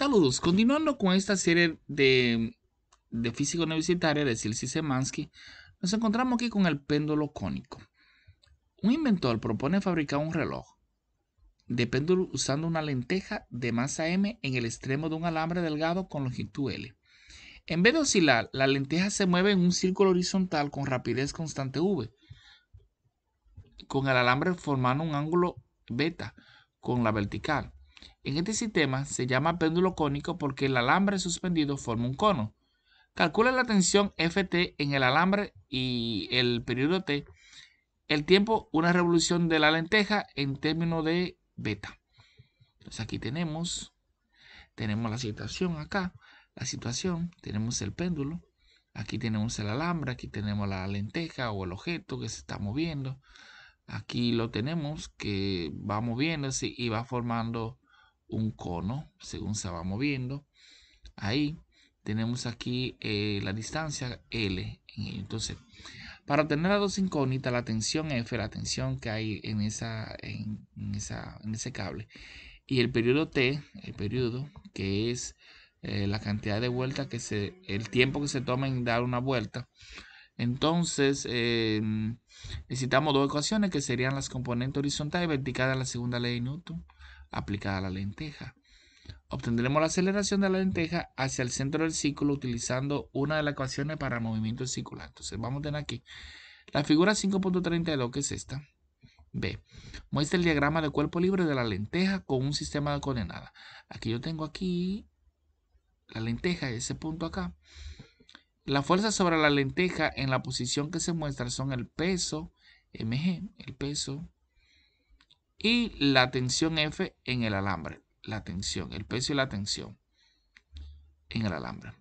Saludos, continuando con esta serie de, físico física de Silsi Semansky, nos encontramos aquí con el péndulo cónico. Un inventor propone fabricar un reloj de péndulo usando una lenteja de masa M en el extremo de un alambre delgado con longitud L. En vez de oscilar, la lenteja se mueve en un círculo horizontal con rapidez constante V, con el alambre formando un ángulo beta con la vertical. En este sistema se llama péndulo cónico porque el alambre suspendido forma un cono. Calcula la tensión Ft en el alambre y el periodo T. El tiempo, una revolución de la lenteja en términos de beta. Entonces aquí tenemos, tenemos la situación acá, la situación, tenemos el péndulo, aquí tenemos el alambre, aquí tenemos la lenteja o el objeto que se está moviendo. Aquí lo tenemos que va moviéndose y va formando un cono según se va moviendo. Ahí tenemos aquí eh, la distancia L. Entonces, para obtener las dos incógnitas, la tensión F, la tensión que hay en, esa, en, ese cable, y el periodo T, el periodo que es eh, la cantidad de vueltas que se, el tiempo que se toma en dar una vuelta. Entonces, em, necesitamos dos ecuaciones que serían las componentes horizontales y vertical de la segunda ley de Newton aplicada a la lenteja. Obtendremos la aceleración de la lenteja hacia el centro del círculo utilizando una de las ecuaciones para movimiento circular. Entonces vamos a tener aquí la figura 5.32 que es esta. B. Muestra el diagrama de cuerpo libre de la lenteja con un sistema de coordenadas. Aquí yo tengo aquí la lenteja, ese punto acá. La fuerza sobre la lenteja en la posición que se muestra son el peso mg, el peso y la tensión F en el alambre. La tensión, el peso y la tensión en el alambre.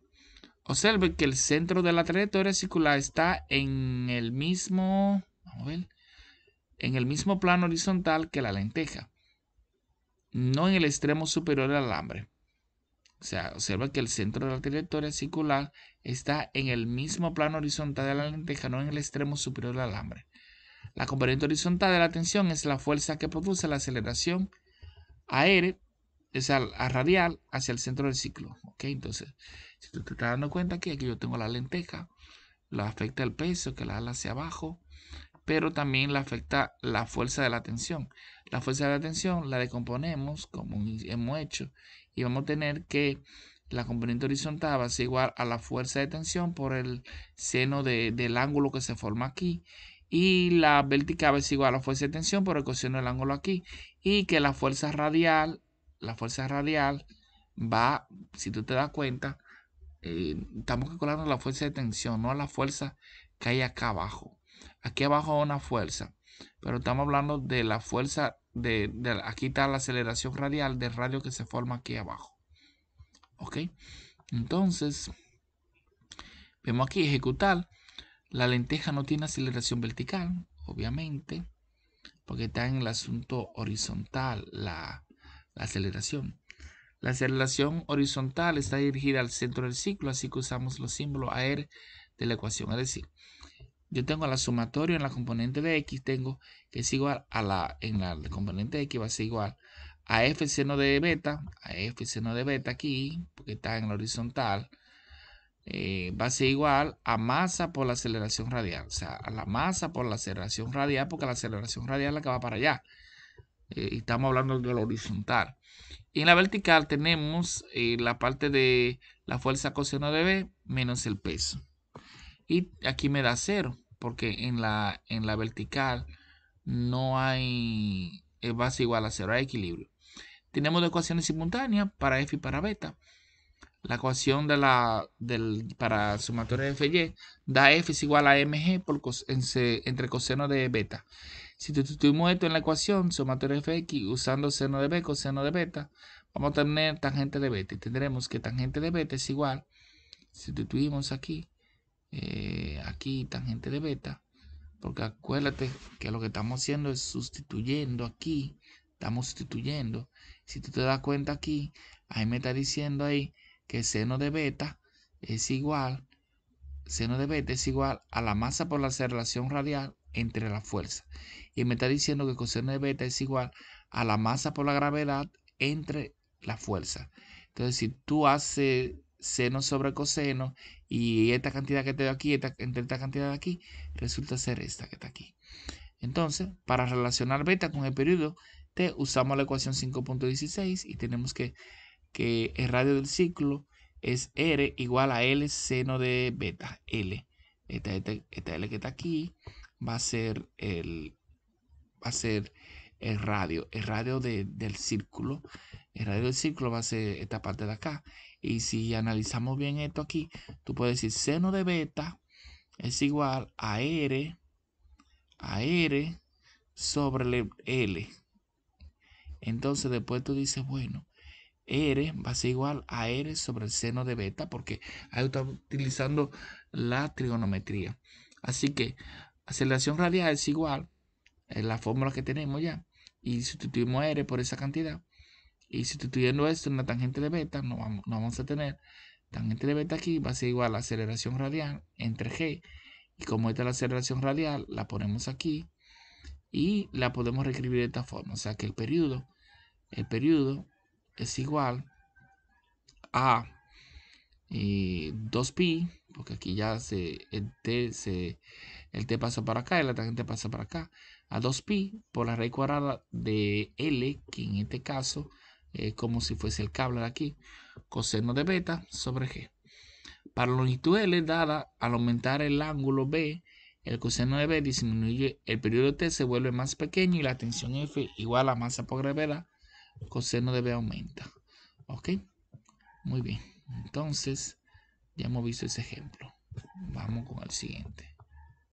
Observe que el centro de la trayectoria circular está en el mismo, vamos a ver, en el mismo plano horizontal que la lenteja, no en el extremo superior del alambre. O sea, observa que el centro de la trayectoria circular está en el mismo plano horizontal de la lenteja, no en el extremo superior del alambre. La componente horizontal de la tensión es la fuerza que produce la aceleración a es al, a radial, hacia el centro del ciclo. Entonces, si tú te estás dando cuenta que aquí yo tengo la lenteja, la afecta el peso que la ala hacia abajo, pero también la afecta la fuerza de la tensión. La fuerza de la tensión la decomponemos, como hemos hecho, y vamos a tener que la componente horizontal va a ser igual a la fuerza de tensión por el seno del ángulo que se forma aquí y la vertical es igual a la fuerza de tensión por ecuación del ángulo aquí y que la fuerza radial, la fuerza radial va, si tú te das cuenta, eh, estamos calculando la fuerza de tensión, no la fuerza que hay acá abajo. Aquí abajo hay una fuerza, pero estamos hablando de la fuerza de, aquí está la aceleración radial del radio que se forma aquí abajo. ¿Ok? Entonces, vemos aquí ejecutar la lenteja no tiene aceleración vertical, obviamente, porque está en el asunto horizontal, la, aceleración. La aceleración horizontal está dirigida al centro del ciclo, así que usamos los símbolos AR de la ecuación. Es decir, yo tengo la sumatoria en la componente de X, tengo que es igual a la, en la componente de X va a ser igual a F seno de beta, a F seno de beta aquí, porque está en la horizontal, eh, va a ser igual a masa por la aceleración radial. O sea, a la masa por la aceleración radial, porque la aceleración radial es la que va para allá. Eh, estamos hablando de lo horizontal. Y en la vertical tenemos eh, la parte de la fuerza coseno de B menos el peso. Y aquí me da cero, porque en la, en la vertical no hay base igual a cero, hay equilibrio. Tenemos dos ecuaciones simultáneas para F y para beta la ecuación de la, del, para sumatoria de y da f es igual a mg por entre coseno de beta. Si sustituimos esto en la ecuación sumatoria de fx usando seno de b coseno de beta, vamos a tener tangente de beta. Y tendremos que tangente de beta es igual, sustituimos aquí, eh, aquí tangente de beta, porque acuérdate que lo que estamos haciendo es sustituyendo aquí, estamos sustituyendo. Si tú te das cuenta aquí, ahí me está diciendo ahí que seno de beta es igual, seno de beta es igual a la masa por la aceleración radial entre la fuerza. Y me está diciendo que coseno de beta es igual a la masa por la gravedad entre la fuerza. Entonces, si tú haces seno sobre coseno y esta cantidad que te doy aquí, entre esta cantidad de aquí, resulta ser esta que está aquí. Entonces, para relacionar beta con el periodo T, usamos la ecuación 5.16 y tenemos que que el radio del círculo es R igual a L seno de beta, L. Esta, L que está aquí va a ser el, va a ser el radio, el radio del círculo. El radio del círculo va a ser esta parte de acá. Y si analizamos bien esto aquí, tú puedes decir seno de beta es igual a R, a R sobre L. Entonces después tú dices, bueno, R va a ser igual a R sobre el seno de beta, porque ahí está utilizando la trigonometría. Así que aceleración radial es igual a la fórmula que tenemos ya. Y sustituimos R por esa cantidad. Y sustituyendo esto en la tangente de beta, no vamos, no vamos a tener tangente de beta aquí, va a ser igual a aceleración radial entre G. Y como esta es la aceleración radial, la ponemos aquí y la podemos reescribir de esta forma. O sea que el periodo, el periodo es igual a 2pi, eh, porque aquí ya se, el, t se, pasa para acá y la tangente pasa para acá, a 2pi por la raíz cuadrada de L, que en este caso es como si fuese el cable de aquí, coseno de beta sobre G. Para la longitud L dada al aumentar el ángulo B, el coseno de B disminuye, el periodo T se vuelve más pequeño y la tensión F igual a masa por gravedad coseno de b aumenta. ¿Ok? Muy bien. Entonces, ya hemos visto ese ejemplo. Vamos con el siguiente.